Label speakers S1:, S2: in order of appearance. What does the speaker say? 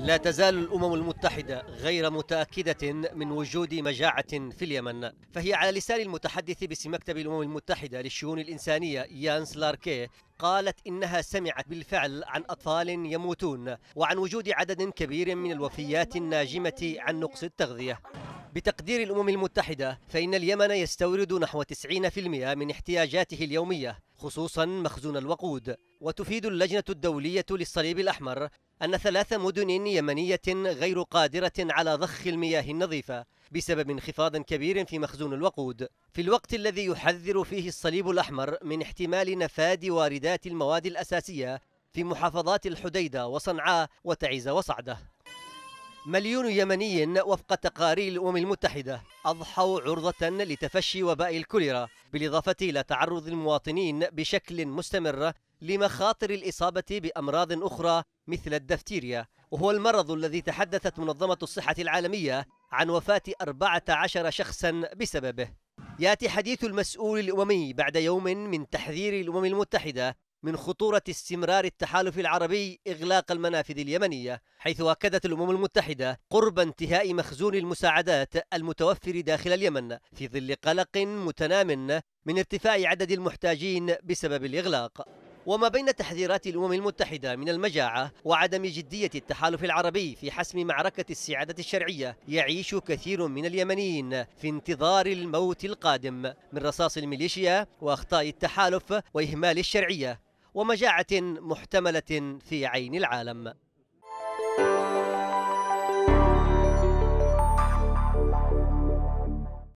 S1: لا تزال الأمم المتحدة غير متأكدة من وجود مجاعة في اليمن فهي على لسان المتحدث باسم مكتب الأمم المتحدة للشؤون الإنسانية يانس لاركي قالت إنها سمعت بالفعل عن أطفال يموتون وعن وجود عدد كبير من الوفيات الناجمة عن نقص التغذية بتقدير الأمم المتحدة فإن اليمن يستورد نحو 90% من احتياجاته اليومية خصوصا مخزون الوقود وتفيد اللجنة الدولية للصليب الأحمر أن ثلاث مدن يمنية غير قادرة على ضخ المياه النظيفة بسبب انخفاض كبير في مخزون الوقود في الوقت الذي يحذر فيه الصليب الأحمر من احتمال نفاد واردات المواد الأساسية في محافظات الحديدة وصنعاء وتعز وصعدة مليون يمني وفق تقارير الأمم المتحدة أضحوا عرضة لتفشي وباء الكوليرا بالإضافة إلى تعرض المواطنين بشكل مستمر لمخاطر الإصابة بأمراض أخرى مثل الدفتيريا وهو المرض الذي تحدثت منظمة الصحة العالمية عن وفاة 14 شخصا بسببه ياتي حديث المسؤول الاممي بعد يوم من تحذير الامم المتحده من خطورة استمرار التحالف العربي إغلاق المنافذ اليمنية حيث أكدت الأمم المتحدة قرب انتهاء مخزون المساعدات المتوفر داخل اليمن في ظل قلق متنام من ارتفاع عدد المحتاجين بسبب الإغلاق وما بين تحذيرات الأمم المتحدة من المجاعة وعدم جدية التحالف العربي في حسم معركة السعادة الشرعية يعيش كثير من اليمنيين في انتظار الموت القادم من رصاص الميليشيا وأخطاء التحالف وإهمال الشرعية ومجاعة محتملة في عين العالم